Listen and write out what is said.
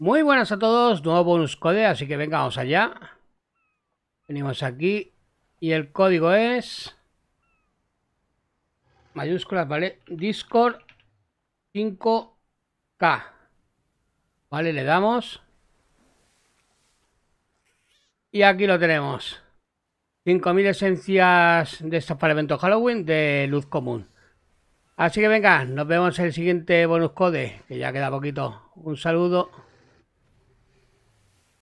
Muy buenas a todos, nuevo bonus code, así que venga, vamos allá. Venimos aquí y el código es... Mayúsculas, ¿vale? Discord 5K. Vale, le damos. Y aquí lo tenemos. 5.000 esencias de estos para Halloween de luz común. Así que venga, nos vemos en el siguiente bonus code, que ya queda poquito. Un saludo.